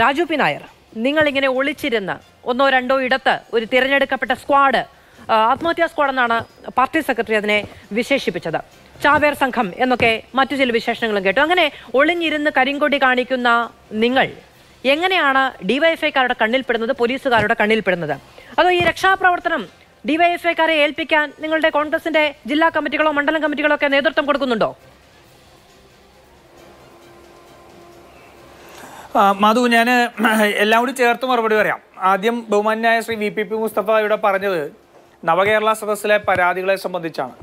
Raju P Nair നിങ്ങളിങ്ങനെ ഒളിച്ചിരുന്ന് ഒന്നോ രണ്ടോ ഇടത്ത് ഒരു തിരഞ്ഞെടുക്കപ്പെട്ട സ്ക്വാഡ് ആത്മഹത്യാ സ്ക്വാഡ് എന്നാണ് പാർട്ടി സെക്രട്ടറി അതിനെ വിശേഷിപ്പിച്ചത് ചാവേർ സംഘം എന്നൊക്കെ മറ്റു ചില വിശേഷണങ്ങളും കേട്ടു അങ്ങനെ ഒളിഞ്ഞിരുന്ന് കരിങ്കൊടി കാണിക്കുന്ന നിങ്ങൾ എങ്ങനെയാണ് ഡിവൈഎഫ്ഐക്കാരുടെ കണ്ണിൽപ്പെടുന്നത് പോലീസുകാരുടെ കണ്ണിൽപ്പെടുന്നത് അതോ ഈ രക്ഷാപ്രവർത്തനം ഡിവൈഎഫ്ഐക്കാരെ ഏൽപ്പിക്കാൻ നിങ്ങളുടെ കോൺഗ്രസിന്റെ ജില്ലാ കമ്മിറ്റികളോ മണ്ഡലം കമ്മിറ്റികളോ ഒക്കെ നേതൃത്വം കൊടുക്കുന്നുണ്ടോ മാധു ഞാൻ എല്ലാം കൂടി ചേർത്ത് മറുപടി പറയാം ആദ്യം ബഹുമാനായ Shri V P P Mustafa ഇവിടെ പറഞ്ഞത് നവകേരള സദസ്സിലെ പരാതികളെ സംബന്ധിച്ചാണ്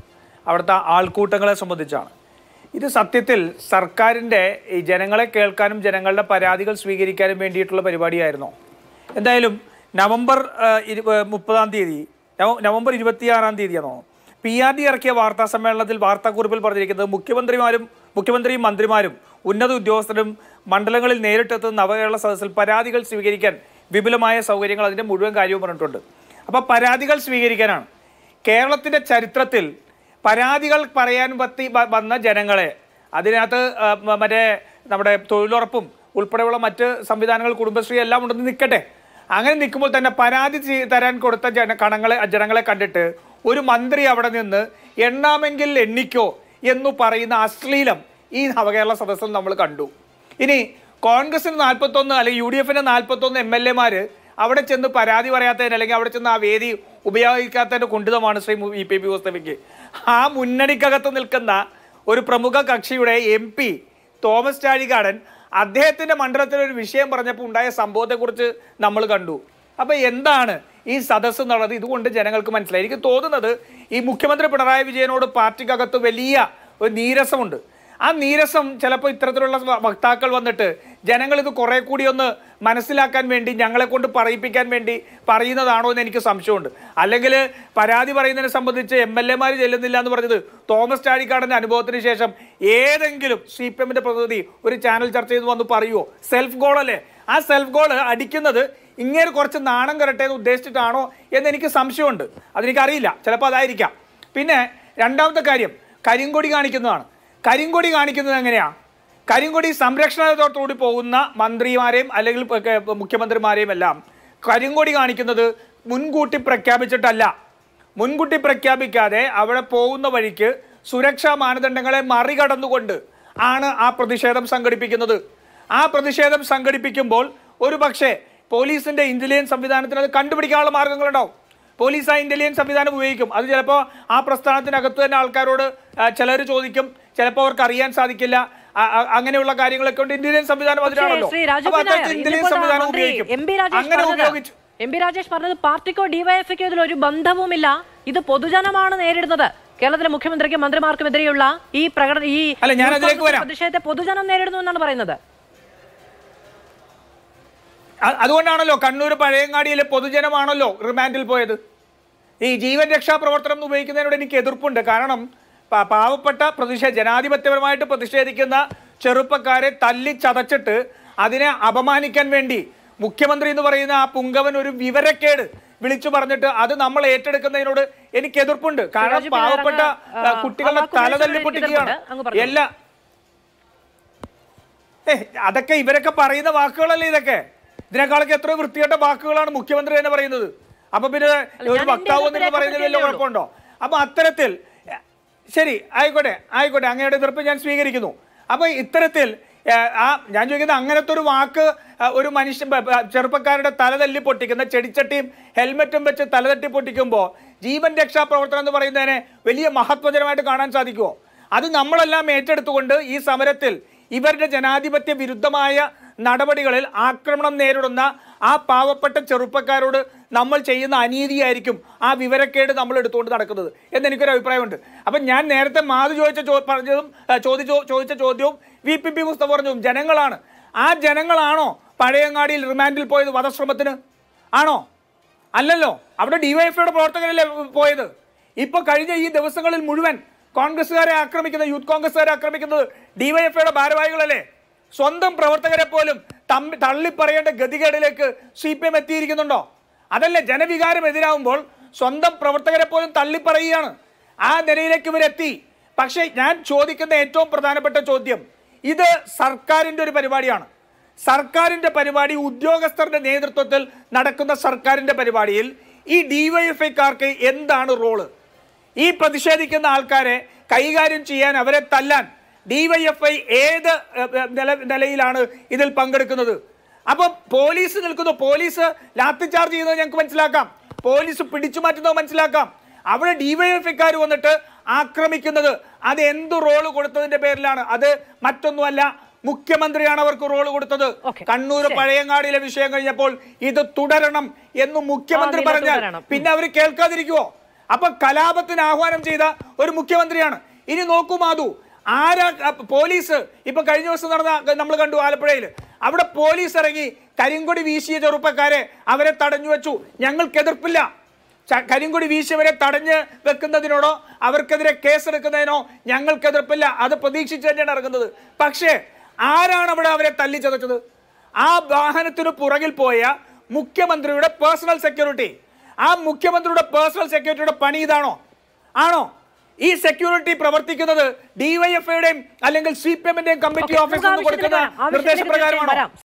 അവിടുത്തെ ആൾക്കൂട്ടങ്ങളെ സംബന്ധിച്ചാണ് ഇത് സത്യത്തിൽ സർക്കാരിൻ്റെ ഈ ജനങ്ങളെ കേൾക്കാനും ജനങ്ങളുടെ പരാതികൾ സ്വീകരിക്കാനും വേണ്ടിയിട്ടുള്ള പരിപാടിയായിരുന്നു എന്തായാലും നവംബർ ഇരു മുപ്പതാം തീയതി നവംബർ ഇരുപത്തിയാറാം തീയതിയാണോ പി ആർ ഡി ഇറക്കിയ വാർത്താ സമ്മേളനത്തിൽ വാർത്താക്കുറിപ്പിൽ പറഞ്ഞിരിക്കുന്നത് മുഖ്യമന്ത്രിമാരും മുഖ്യമന്ത്രിയും മന്ത്രിമാരും ഉന്നത ഉദ്യോഗസ്ഥരും മണ്ഡലങ്ങളിൽ നേരിട്ടെത്തുന്ന നവകേരള സദസ്സിൽ പരാതികൾ സ്വീകരിക്കാൻ വിപുലമായ സൗകര്യങ്ങൾ അതിൻ്റെ മുഴുവൻ കാര്യവും പറഞ്ഞിട്ടുണ്ട് അപ്പോൾ പരാതികൾ സ്വീകരിക്കാനാണ് കേരളത്തിൻ്റെ ചരിത്രത്തിൽ പരാതികൾ പറയാൻ പറ്റി വന്ന ജനങ്ങളെ അതിനകത്ത് മറ്റേ നമ്മുടെ തൊഴിലുറപ്പും ഉൾപ്പെടെയുള്ള മറ്റ് സംവിധാനങ്ങൾ കുടുംബശ്രീ എല്ലാം ഉണ്ടെന്ന് നിൽക്കട്ടെ അങ്ങനെ നിൽക്കുമ്പോൾ തന്നെ പരാതി തരാൻ കൊടുത്ത ജന കണങ്ങളെ ജനങ്ങളെ കണ്ടിട്ട് ഒരു മന്ത്രി അവിടെ നിന്ന് എണ്ണാമെങ്കിൽ എണ്ണിക്കോ എന്നു പറയുന്ന അശ്ലീലം ഈ നവകേരള സദസ്സിൽ നമ്മൾ കണ്ടു ഇനി കോൺഗ്രസിന് നാൽപ്പത്തൊന്ന് അല്ലെങ്കിൽ യു ഡി എഫിന് നാൽപ്പത്തൊന്ന് എം എൽ എമാർ അവിടെ ചെന്ന് പരാതി പറയാത്തതിന് അല്ലെങ്കിൽ അവിടെ ചെന്ന് ആ വേദി ഉപയോഗിക്കാത്തതിൻ്റെ കുണ്ഠിതമാണ് ശ്രീ ഇ പി പി മുസ്തഫയ്ക്ക് ആ മുന്നണിക്കകത്ത് നിൽക്കുന്ന ഒരു പ്രമുഖ കക്ഷിയുടെ എം പി തോമസ് ചാഴികാടൻ അദ്ദേഹത്തിൻ്റെ മണ്ഡലത്തിൽ ഒരു വിഷയം പറഞ്ഞപ്പോൾ ഉണ്ടായ സംഭവത്തെക്കുറിച്ച് നമ്മൾ കണ്ടു അപ്പോൾ എന്താണ് ഈ സദസ്സ് എന്നുള്ളത് ഇതുകൊണ്ട് ജനങ്ങൾക്ക് മനസ്സിലായി എനിക്ക് തോന്നുന്നത് ഈ മുഖ്യമന്ത്രി പിണറായി വിജയനോട് പാർട്ടിക്കകത്ത് വലിയ ഒരു നീരസമുണ്ട് ആ നീരസം ചിലപ്പോൾ ഇത്തരത്തിലുള്ള വക്താക്കൾ വന്നിട്ട് ജനങ്ങൾ ഇത് കുറേ കൂടി ഒന്ന് മനസ്സിലാക്കാൻ വേണ്ടി ഞങ്ങളെ കൊണ്ട് പറയിപ്പിക്കാൻ വേണ്ടി പറയുന്നതാണോ എന്ന് എനിക്ക് സംശയമുണ്ട് അല്ലെങ്കിൽ പരാതി പറയുന്നതിനെ സംബന്ധിച്ച് എം എൽ എമാർ ചെല്ലുന്നില്ല എന്ന് പറഞ്ഞത് തോമസ് ചാഴിക്കാടൻ്റെ അനുഭവത്തിന് ശേഷം ഏതെങ്കിലും സി പി എമ്മിൻ്റെ പ്രതിനിധി ഒരു ചാനൽ ചർച്ച ചെയ്ത് വന്ന് പറയുമോ സെൽഫ് ഗോളല്ലേ ആ സെൽഫ് ഗോൾ അടിക്കുന്നത് ഇങ്ങനെ കുറച്ച് നാണം കരട്ടെ എന്ന് ഉദ്ദേശിച്ചിട്ടാണോ എന്ന് എനിക്ക് സംശയമുണ്ട് അതെനിക്കറിയില്ല ചിലപ്പോൾ അതായിരിക്കാം പിന്നെ രണ്ടാമത്തെ കാര്യം കരിങ്കൊടി കാണിക്കുന്നതാണ് കരിങ്കൊടി കാണിക്കുന്നത് എങ്ങനെയാണ് കരിങ്കൊടി സംരക്ഷണത്തോടുകൂടി പോകുന്ന മന്ത്രിമാരെയും അല്ലെങ്കിൽ മുഖ്യമന്ത്രിമാരെയും എല്ലാം കരിങ്കൊടി കാണിക്കുന്നത് മുൻകൂട്ടി പ്രഖ്യാപിച്ചിട്ടല്ല മുൻകൂട്ടി പ്രഖ്യാപിക്കാതെ അവിടെ പോകുന്ന വഴിക്ക് സുരക്ഷാ മാനദണ്ഡങ്ങളെ മറികടന്നുകൊണ്ട് ആണ് ആ പ്രതിഷേധം സംഘടിപ്പിക്കുന്നത് ആ പ്രതിഷേധം സംഘടിപ്പിക്കുമ്പോൾ ഒരു പക്ഷേ പോലീസിൻ്റെ ഇൻ്റലിജൻസ് സംവിധാനത്തിന് അത് കണ്ടുപിടിക്കാനുള്ള മാർഗങ്ങളുണ്ടാവും പോലീസ് ആ ഇൻ്റലിജൻസ് സംവിധാനം ഉപയോഗിക്കും അത് ചിലപ്പോൾ ആ പ്രസ്ഥാനത്തിനകത്ത് തന്നെ ആൾക്കാരോട് ചിലർ ചോദിക്കും ചിലപ്പോൾ അവർക്ക് അറിയാൻ സാധിക്കില്ല അങ്ങനെയുള്ള കാര്യങ്ങളൊക്കെ കൊണ്ട് ഇന്ത്യൻ സംവിധാനം അതിനാണല്ലോ സംവിധാനം ഉപയോഗിക്കും എം പി രാജേഷ് പറഞ്ഞത് പാർട്ടിക്കോ ഡിവൈഎഫ്ഐക്കോ ഇതിൽ ഒരു ബന്ധവുമില്ല ഇത് പൊതുജനമാണ് നേരിടുന്നത് കേരളത്തിലെ മുഖ്യമന്ത്രിക്കും മന്ത്രിമാർക്കും എതിരെയുള്ള ഈ പ്രകടന ഈ പ്രതിഷേധത്തെ പൊതുജനം നേരിടുന്നു എന്നാണ് പറയുന്നത് അതുകൊണ്ടാണല്ലോ കണ്ണൂർ പഴയങ്ങാടിയിലെ പൊതുജനമാണല്ലോ റിമാൻഡിൽ പോയത് ഈ ജീവൻ രക്ഷാ പ്രവർത്തനം എന്ന് ഉപയോഗിക്കുന്നതിനോട് എനിക്ക് എതിർപ്പുണ്ട് കാരണം പാവപ്പെട്ട പ്രതിഷേധ ജനാധിപത്യപരമായിട്ട് പ്രതിഷേധിക്കുന്ന ചെറുപ്പക്കാരെ തല്ലി ചതച്ചിട്ട് അതിനെ അപമാനിക്കാൻ വേണ്ടി മുഖ്യമന്ത്രി എന്ന് പറയുന്ന ആ പുങ്കവൻ ഒരു വിവരക്കേട് വിളിച്ചു പറഞ്ഞിട്ട് അത് നമ്മൾ ഏറ്റെടുക്കുന്നതിനോട് എനിക്ക് എതിർപ്പുണ്ട് കാരണം പാവപ്പെട്ട കുട്ടികളുടെ തല തല്ലി പൊട്ടിക്കുകയാണ് എല്ലാ ഏ അതൊക്കെ ഇവരൊക്കെ പറയുന്ന വാക്കുകളല്ലേ ഇതൊക്കെ ഇതിനേക്കാളൊക്കെ എത്രയോ വൃത്തികെട്ട വാക്കുകളാണ് മുഖ്യമന്ത്രി തന്നെ പറയുന്നത് അപ്പൊ പിന്നെ ഒരു വക്താവ് എന്നൊക്കെ പറയുന്നത് വലിയ കുഴപ്പമുണ്ടോ അപ്പൊ അത്തരത്തിൽ ശരി ആയിക്കോട്ടെ ആയിക്കോട്ടെ അങ്ങയുടെ എതിർപ്പ് ഞാൻ സ്വീകരിക്കുന്നു അപ്പൊ ഇത്തരത്തിൽ ആ ഞാൻ ചോദിക്കുന്ന അങ്ങനത്തെ ഒരു വാക്ക് ഒരു മനുഷ്യൻ ചെറുപ്പക്കാരുടെ തലതല്ലി പൊട്ടിക്കുന്ന ചെടിച്ചട്ടിയും ഹെൽമെറ്റും വെച്ച് തലതട്ടി പൊട്ടിക്കുമ്പോൾ ജീവൻ രക്ഷാ പ്രവർത്തനം എന്ന് പറയുന്നതിനെ വലിയ മഹത്വജനമായിട്ട് കാണാൻ സാധിക്കുമോ അത് നമ്മളെല്ലാം ഏറ്റെടുത്തുകൊണ്ട് ഈ സമരത്തിൽ ഇവരുടെ ജനാധിപത്യ വിരുദ്ധമായ നടപടികളിൽ ആക്രമണം നേരിടുന്ന ആ പാവപ്പെട്ട ചെറുപ്പക്കാരോട് നമ്മൾ ചെയ്യുന്ന അനീതിയായിരിക്കും ആ വിവരക്കേട് നമ്മൾ എടുത്തുകൊണ്ട് നടക്കുന്നത് എന്നെനിക്കൊരു അഭിപ്രായമുണ്ട് അപ്പം ഞാൻ നേരത്തെ മാധു ചോദിച്ച ചോ പറഞ്ഞതും ചോദിച്ചോ ചോദിച്ച ചോദ്യവും വി പി പി മുസ്തഫ പറഞ്ഞതും ജനങ്ങളാണ് ആ ജനങ്ങളാണോ പഴയങ്ങാടിയിൽ റിമാൻഡിൽ പോയത് വധശ്രമത്തിന് ആണോ അല്ലല്ലോ അവിടെ ഡിവൈഎഫ്ഐയുടെ പ്രവർത്തകരല്ലേ പോയത് ഇപ്പോൾ കഴിഞ്ഞ ഈ ദിവസങ്ങളിൽ മുഴുവൻ കോൺഗ്രസ്സുകാരെ ആക്രമിക്കുന്നത് യൂത്ത് കോൺഗ്രസ്സുകാരെ ആക്രമിക്കുന്നത് ഡിവൈഎഫ്ഐയുടെ ഭാരവാഹികളല്ലേ സ്വന്തം പ്രവർത്തകരെ പോലും തമ്മി തള്ളിപ്പറയേണ്ട ഗതികേടിലേക്ക് സി പി എം എത്തിയിരിക്കുന്നുണ്ടോ അതല്ല ജനവികാരം എതിരാകുമ്പോൾ സ്വന്തം പ്രവർത്തകരെ പോലും തള്ളിപ്പറയുകയാണ് ആ നിലയിലേക്ക് ഇവരെത്തി പക്ഷേ ഞാൻ ചോദിക്കുന്ന ഏറ്റവും പ്രധാനപ്പെട്ട ചോദ്യം ഇത് സർക്കാരിൻ്റെ ഒരു പരിപാടിയാണ് സർക്കാരിൻ്റെ പരിപാടി ഉദ്യോഗസ്ഥരുടെ നേതൃത്വത്തിൽ നടക്കുന്ന സർക്കാരിൻ്റെ പരിപാടിയിൽ ഈ ഡിവൈഎഫ്ഐക്കാർക്ക് എന്താണ് റോള് ഈ പ്രതിഷേധിക്കുന്ന ആൾക്കാരെ കൈകാര്യം ചെയ്യാൻ അവരെ തല്ലാൻ ഡിവൈഎഫ്ഐ ഏത് നില നിലയിലാണ് ഇതിൽ പങ്കെടുക്കുന്നത് അപ്പോൾ പോലീസ് നിൽക്കുന്നു പോലീസ് ലാത്തി ചാർജ് ചെയ്യുന്നത് ഞങ്ങൾക്ക് മനസ്സിലാക്കാം പോലീസ് പിടിച്ചു മാറ്റുന്നത് മനസ്സിലാക്കാം അവിടെ ഡിവൈഎഫ്ഐക്കാർ വന്നിട്ട് ആക്രമിക്കുന്നത് അത് എന്ത് റോള് കൊടുത്തതിന്റെ പേരിലാണ് അത് മറ്റൊന്നുമല്ല മുഖ്യമന്ത്രിയാണ് അവർക്ക് റോൾ കൊടുത്തത് കണ്ണൂർ പഴയങ്ങാടിയിലെ വിഷയം കഴിഞ്ഞപ്പോൾ ഇത് തുടരണം എന്ന് മുഖ്യമന്ത്രി പറഞ്ഞാൽ പിന്നെ അവർ കേൾക്കാതിരിക്കുവോ അപ്പൊ കലാപത്തിന് ആഹ്വാനം ചെയ്ത ഒരു മുഖ്യമന്ത്രിയാണ് ഇനി നോക്കൂ മാധു ആരാ പോലീസ് ഇപ്പൊ കഴിഞ്ഞ ദിവസം നടന്ന നമ്മൾ കണ്ടു ആലപ്പുഴയിൽ അവിടെ പോലീസ് ഇറങ്ങി കരിങ്കൊടി വീശിയ ചെറുപ്പക്കാരെ അവരെ തടഞ്ഞു വെച്ചു ഞങ്ങൾക്ക് എതിർപ്പില്ല കരിങ്കൊടി വീശിയവരെ തടഞ്ഞ് വെക്കുന്നതിനോടോ അവർക്കെതിരെ കേസെടുക്കുന്നതിനോ ഞങ്ങൾക്ക് എതിർപ്പില്ല അത് പ്രതീക്ഷിച്ച് തന്നെയാണ് ഇറങ്ങുന്നത് പക്ഷേ ആരാണ് അവിടെ അവരെ തല്ലി ചതച്ചത് ആ വാഹനത്തിനു പുറകിൽ പോയ മുഖ്യമന്ത്രിയുടെ പേഴ്സണൽ സെക്യൂരിറ്റി ആ മുഖ്യമന്ത്രിയുടെ പേഴ്സണൽ സെക്യൂരിറ്റിയുടെ പണി ഇതാണോ ആണോ ഈ സെക്യൂരിറ്റി പ്രവർത്തിക്കുന്നത് ഡിവൈഎഫ്ഐയുടെയും അല്ലെങ്കിൽ സി പി എമ്മിന്റെയും കമ്മിറ്റി ഓഫീസ് കൊടുക്കുന്ന നിർദ്ദേശപ്രകാരമാണോ